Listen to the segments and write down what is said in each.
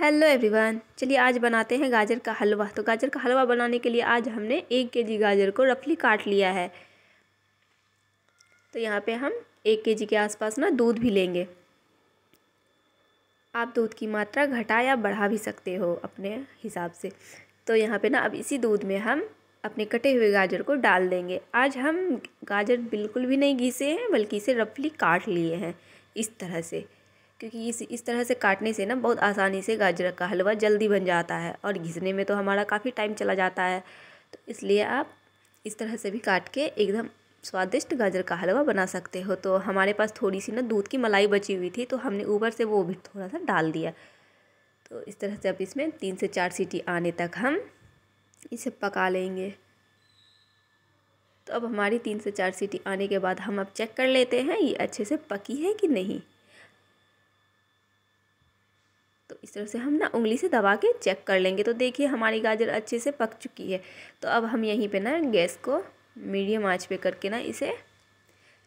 hello everyone चलिए आज बनाते हैं गाजर का हलवा तो गाजर का हलवा बनाने के लिए आज हमने एक के जी गाजर को रफली काट लिया है तो यहाँ पे हम एक के जी के आसपास ना दूध भी लेंगे आप दूध की मात्रा घटा या बढ़ा भी सकते हो अपने हिसाब से तो यहाँ पे ना अब इसी दूध में हम अपने कटे हुए गाजर को डाल देंगे आज हम गाजर बिल्कुल भी नहीं घीसे हैं बल्कि इसे रफली काट लिए हैं इस तरह से क्योंकि इस इस तरह से काटने से ना बहुत आसानी से गाजर का हलवा जल्दी बन जाता है और घिसने में तो हमारा काफ़ी टाइम चला जाता है तो इसलिए आप इस तरह से भी काट के एकदम स्वादिष्ट गाजर का हलवा बना सकते हो तो हमारे पास थोड़ी सी ना दूध की मलाई बची हुई थी तो हमने ऊपर से वो भी थोड़ा सा डाल दिया तो इस तरह से अब इसमें तीन से चार सीटी आने तक हम इसे पका लेंगे तो अब हमारी तीन से चार सीटी आने के बाद हम अब चेक कर लेते हैं ये अच्छे से पकी है कि नहीं इस तरह से हम ना उंगली से दबा के चेक कर लेंगे तो देखिए हमारी गाजर अच्छे से पक चुकी है तो अब हम यहीं पे ना गैस को मीडियम आंच पे करके ना इसे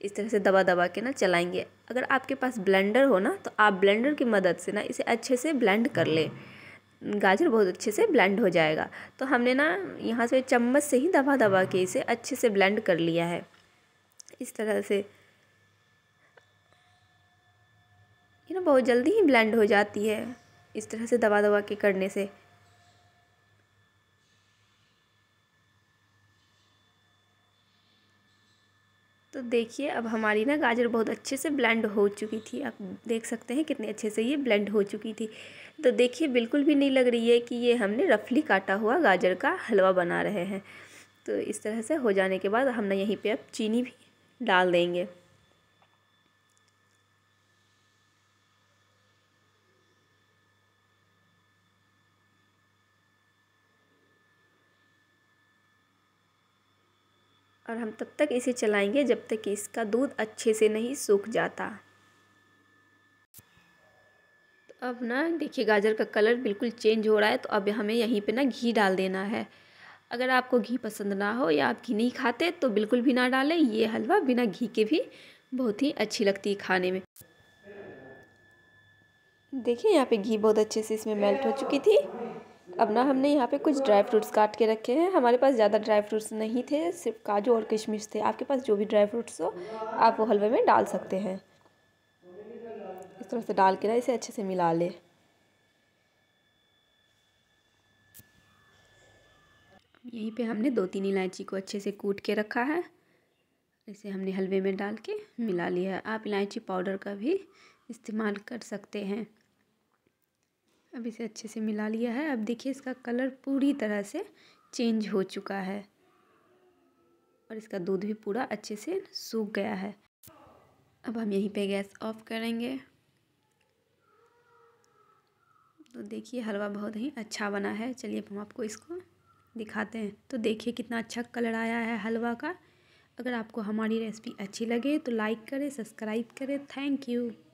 इस तरह से दबा दबा के ना चलाएंगे अगर आपके पास ब्लेंडर हो ना तो आप ब्लेंडर की मदद से ना इसे अच्छे से ब्लेंड कर लें गाजर बहुत अच्छे से ब्लेंड हो जाएगा तो हमने ना यहाँ से चम्मच से ही दबा दबा के इसे अच्छे से ब्लेंड कर लिया है इस तरह से ये ना बहुत जल्दी ही ब्लेंड हो जाती है इस तरह से दबा दबा के करने से तो देखिए अब हमारी ना गाजर बहुत अच्छे से ब्लेंड हो चुकी थी आप देख सकते हैं कितने अच्छे से ये ब्लेंड हो चुकी थी तो देखिए बिल्कुल भी नहीं लग रही है कि ये हमने रफली काटा हुआ गाजर का हलवा बना रहे हैं तो इस तरह से हो जाने के बाद हमने यहीं पे अब चीनी भी डाल देंगे और हम तब तक इसे चलाएंगे जब तक कि इसका दूध अच्छे से नहीं सूख जाता तो अब ना देखिए गाजर का कलर बिल्कुल चेंज हो रहा है तो अब हमें यहीं पे ना घी डाल देना है अगर आपको घी पसंद ना हो या आप घी नहीं खाते तो बिल्कुल भी ना डालें ये हलवा बिना घी के भी बहुत ही अच्छी लगती है खाने में देखिए यहाँ पे घी बहुत अच्छे से इसमें मेल्ट हो चुकी थी अब ना हमने यहाँ पे कुछ ड्राई फ्रूट्स काट के रखे हैं हमारे पास ज़्यादा ड्राई फ्रूट्स नहीं थे सिर्फ काजू और किशमिश थे आपके पास जो भी ड्राई फ्रूट्स हो आप वो हलवे में डाल सकते हैं इस तरह से डाल के ना इसे अच्छे से मिला लें यहीं पे हमने दो तीन इलायची को अच्छे से कूट के रखा है इसे हमने हलवे में डाल के मिला लिया है आप इलायची पाउडर का भी इस्तेमाल कर सकते हैं अब इसे अच्छे से मिला लिया है अब देखिए इसका कलर पूरी तरह से चेंज हो चुका है और इसका दूध भी पूरा अच्छे से सूख गया है अब हम यहीं पे गैस ऑफ करेंगे तो देखिए हलवा बहुत ही अच्छा बना है चलिए हम आपको इसको दिखाते हैं तो देखिए कितना अच्छा कलर आया है हलवा का अगर आपको हमारी रेसिपी अच्छी लगे तो लाइक करें सब्सक्राइब करें थैंक यू